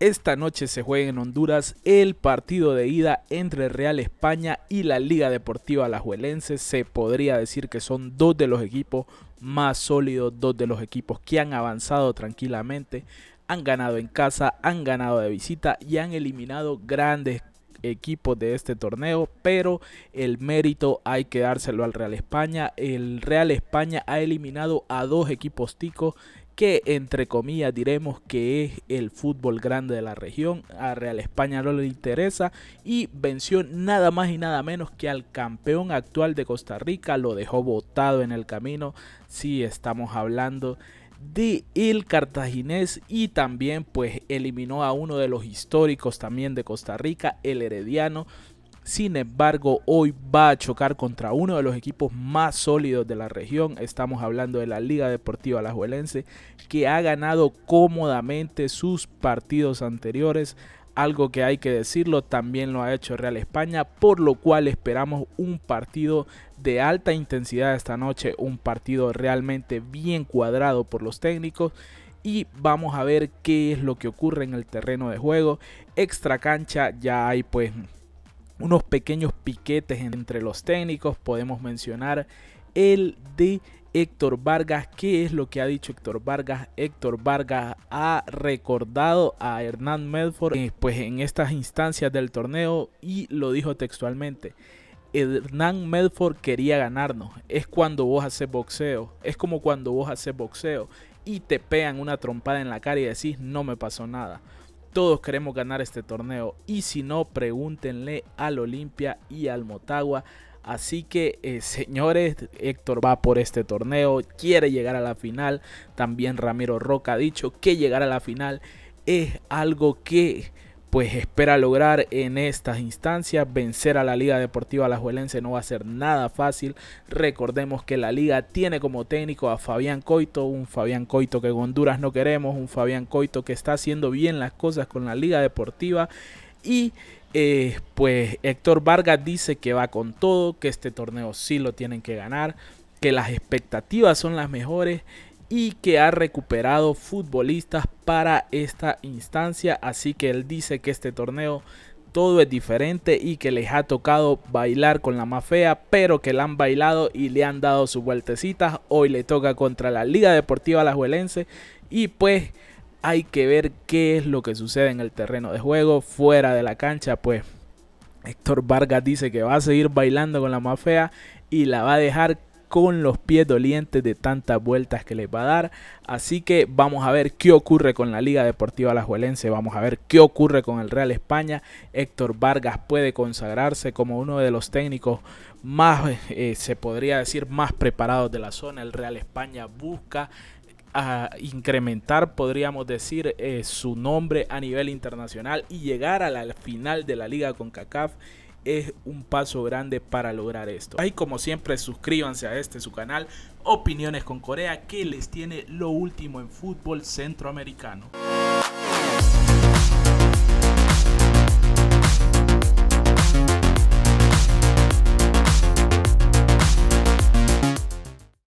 Esta noche se juega en Honduras el partido de ida entre Real España y la Liga Deportiva Alajuelense. Se podría decir que son dos de los equipos más sólidos, dos de los equipos que han avanzado tranquilamente, han ganado en casa, han ganado de visita y han eliminado grandes equipos de este torneo, pero el mérito hay que dárselo al Real España. El Real España ha eliminado a dos equipos ticos que entre comillas diremos que es el fútbol grande de la región. A Real España no le interesa y venció nada más y nada menos que al campeón actual de Costa Rica. Lo dejó botado en el camino. Si estamos hablando de el cartaginés y también pues eliminó a uno de los históricos también de Costa Rica, el Herediano. Sin embargo, hoy va a chocar contra uno de los equipos más sólidos de la región. Estamos hablando de la Liga Deportiva Alajuelense, que ha ganado cómodamente sus partidos anteriores algo que hay que decirlo, también lo ha hecho Real España, por lo cual esperamos un partido de alta intensidad esta noche, un partido realmente bien cuadrado por los técnicos y vamos a ver qué es lo que ocurre en el terreno de juego. Extra cancha ya hay pues unos pequeños piquetes entre los técnicos, podemos mencionar el de Héctor Vargas. ¿Qué es lo que ha dicho Héctor Vargas? Héctor Vargas ha recordado a Hernán Medford eh, pues, en estas instancias del torneo y lo dijo textualmente. Hernán Medford quería ganarnos. Es cuando vos haces boxeo. Es como cuando vos haces boxeo y te pegan una trompada en la cara y decís no me pasó nada. Todos queremos ganar este torneo y si no, pregúntenle al Olimpia y al Motagua Así que, eh, señores, Héctor va por este torneo, quiere llegar a la final. También Ramiro Roca ha dicho que llegar a la final es algo que pues espera lograr en estas instancias. Vencer a la Liga Deportiva Alajuelense no va a ser nada fácil. Recordemos que la liga tiene como técnico a Fabián Coito, un Fabián Coito que en Honduras no queremos, un Fabián Coito que está haciendo bien las cosas con la Liga Deportiva y eh, pues Héctor Vargas dice que va con todo, que este torneo sí lo tienen que ganar, que las expectativas son las mejores y que ha recuperado futbolistas para esta instancia. Así que él dice que este torneo todo es diferente y que les ha tocado bailar con la más fea, pero que la han bailado y le han dado sus vueltecitas. Hoy le toca contra la Liga Deportiva Alajuelense y pues hay que ver qué es lo que sucede en el terreno de juego, fuera de la cancha, pues Héctor Vargas dice que va a seguir bailando con la mafia y la va a dejar con los pies dolientes de tantas vueltas que les va a dar. Así que vamos a ver qué ocurre con la Liga Deportiva Alajuelense, vamos a ver qué ocurre con el Real España. Héctor Vargas puede consagrarse como uno de los técnicos más, eh, se podría decir, más preparados de la zona. El Real España busca incrementar, podríamos decir, eh, su nombre a nivel internacional y llegar a la final de la liga con CACAF es un paso grande para lograr esto. Y como siempre, suscríbanse a este su canal, Opiniones con Corea, que les tiene lo último en fútbol centroamericano.